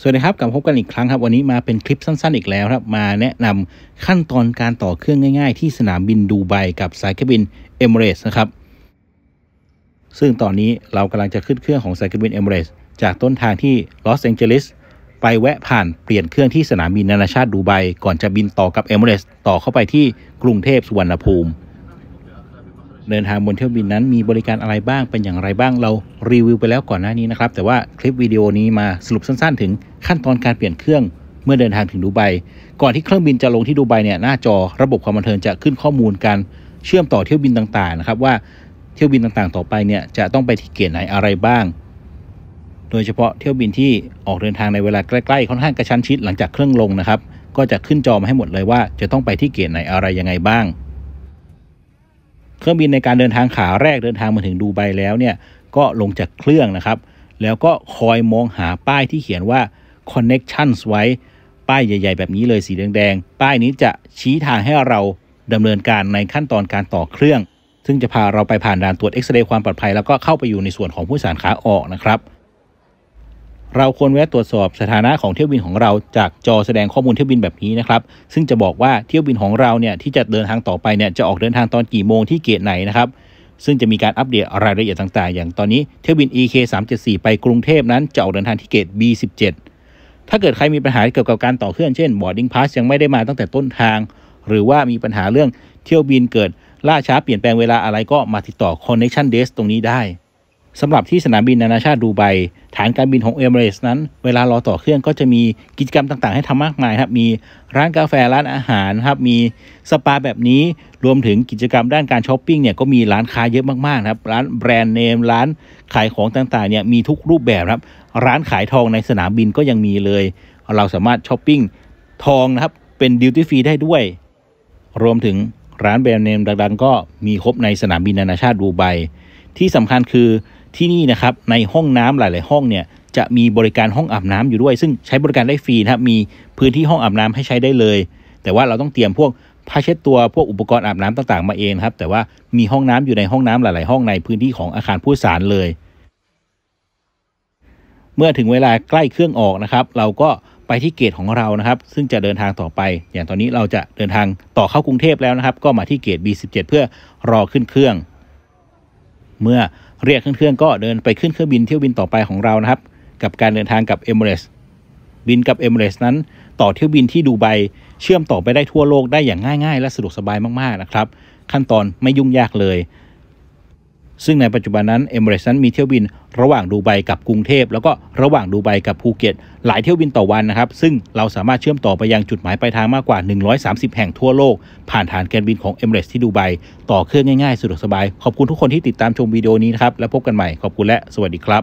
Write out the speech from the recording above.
สวัสดีครับกลับพบกันอีกครั้งครับ วันนี้มาเป็นคลิปสั้นๆอีกแล้วครับมาแนะนำขั้นตอนการต่อเครื่องง่ายๆที่สนามบินดูไบกับสายการบินเอมิเรสนะครับซึ่งตอนนี้เรากำลังจะขึ้นเครื่องของสายการบินเอมิเรสจากต้นทางที่ลอสแองเจลิสไปแวะผ่านเปลี่ยนเครื่องที่สนามบินนานาชาติดูไบก่อนจะบินต่อกับเอมิเรสต่อเข้าไปที่กรุงเทพสุวรรณภูมิเดินทางบนเที่ยวบินนั้นมีบริการอะไรบ้างเป็นอย่างไรบ้างเรารีวิวไปแล้วก่อนหน้านี้นะครับแต่ว่าคลิปวิดีโอนี้มาสรุปสั้นๆถึงขั้นตอนการเปลี่ยนเครื่อง เมื่อเดินทางถึงดูไบก่อนที่เครื่องบินจะลงที่ดูไบเนี่ยหน้าจอระบบความบันเทิงจะขึ้นข้อมูลการเชื่อมต่อเที่ยวบินต่างๆนะครับว่าเที่ยวบินต่างๆ ต่อไปเนี่ยจะต้องไปที่เกตไหนอะไรบ้าง โดยเฉพาะเที่ยวบินที่ออกเดินทางในเวลาใกล้ๆค่อนข้างกระชั้นชิดหลังจากเครื่องลงนะครับก็จะขึ้นจอมาให้หมดเลยว่าจะต้องไปที่เกตไหนอะไรยังไงบ้างเครื่องบินในการเดินทางขาแรกเดินทางมาถึงดูไบแล้วเนี่ยก็ลงจากเครื่องนะครับ แล้วก็คอยมองหาป้ายที่เขียนว่า connections ไว้ป้ายใหญ่ๆ แบบนี้เลยสีแดงๆป้ายนี้จะชี้ทางให้เราดำเนินการในขั้นตอนการต่อเครื่อง ซึ่งจะพาเราไปผ่านด่านตรวจเอ็กซเรย์ความปลอดภัยแล้วก็เข้าไปอยู่ในส่วนของผู้สารขาออกนะครับเราควรแวะตรวจสอบสถานะของเที่ยวบินของเรา จากจอแสดงข้อมูลเที่ยวบินแบบนี้นะครับซึ่งจะบอกว่าเที่ยวบินของเราเนี่ยที่จะเดินทางต่อไปเนี่ยจะออกเดินทางตอนกี่โมงที่เกตไหนนะครับซึ่งจะมีการอัปเดตรายละเอียดต่าง ๆ อย่างตอนนี้เที่ยวบิน EK 3 7 4ไปกรุงเทพนั้นจะออกเดินทางที่เกต B17 ถ้าเกิดใครมีปัญหาเกี่ยวกับการต่อเครื่องเช่นบอร์ด i n g pass ยังไม่ได้มาตั้งแต่ต้นทาง หรือว่ามีปัญหาเรื่องเที่ยวบินเกิดล่าช้าเปลี่ยนแปลงเวลาอะไรก็มาติดต่อ connection desk ตรงนี้ได้สำหรับที่สนามบินนานาชาติดูไบฐานการบินของเอเมเรสนั้นเวลารอต่อเครื่องก็จะมีกิจกรรมต่างๆ ให้ทำมากมายครับมีร้านกาแฟร้านอาหารครับมีสปาแบบนี้ รวมถึงกิจกรรมด้านการช้อปปิ้งเนี่ยก็มีร้านค้าเยอะมากๆครับร้านแบรนด์เนมร้านขายของต่างๆเนี่ยมีทุกรูปแบบครับร้านขายทองในสนามบินก็ยังมีเลย เราสามารถช้อปปิ้งทองนะครับเป็นดิวตี้ฟรีได้ด้วย รวมถึงร้านแบรนด์เนมดัง ๆ ก็มีครบในสนามบินนานาชาติดูไบที่สำคัญคือที่นี่นะครับในห้องน้ำหลาย ๆ ห้องเนี่ยจะมีบริการห้องอาบน้ำอยู่ด้วย ซึ่งใช้บริการได้ฟรีนะครับมีพื้นที่ห้องอาบน้ำให้ใช้ได้เลย แต่ว่าเราต้องเตรียมพวกผ้าเช็ดตัวพวกอุปกรณ์อาบน้ำต่าง ๆมาเองครับแต่ว่ามีห้องน้ำอยู่ในห้องน้ำหลาย ๆห้องในพื้นที่ของอาคารผู้สารเลย เมื่อถึงเวลาใกล้เครื่องออกนะครับ เราก็ไปที่เกตของเรานะครับ ซึ่งจะเดินทางต่อไป อย่างตอนนี้เราจะเดินทางต่อเข้ากรุงเทพแล้วนะครับ ก็มาที่เกต B17 เพื่อรอขึ้นเครื่อง เมื่อเรียกเครื่องก็เดินไปขึ้นเครื่องบินเที่ยวบินต่อไปของเรานะครับ กับการเดินทางกับเอเมอเรสบินกับเอเมอเรสนั้นต่อเที่ยวบินที่ดูไบเชื่อมต่อไปได้ทั่วโลกได้อย่างง่ายๆ และสะดวกสบายมากๆนะครับ ขั้นตอนไม่ยุ่งยากเลยซึ่งในปัจจุบันนั้นเอมิเรสันมีเที่ยวบิน ระหว่างดูไบกับกรุงเทพ แล้วก็ระหว่างดูไบกับภูเก็ต หลายเที่ยวบินต่อวันนะครับ ซึ่งเราสามารถเชื่อมต่อไปยังจุดหมายปลายทางมากกว่า 130 แห่งทั่วโลก ผ่านฐานการบินของเอมิเรสที่ดูไบต่อเครื่องง่ายๆสะดวกสบาย ขอบคุณทุกคนที่ติดตามชมวิดีโอนี้นะครับแล้วพบกันใหม่ขอบคุณและสวัสดีครับ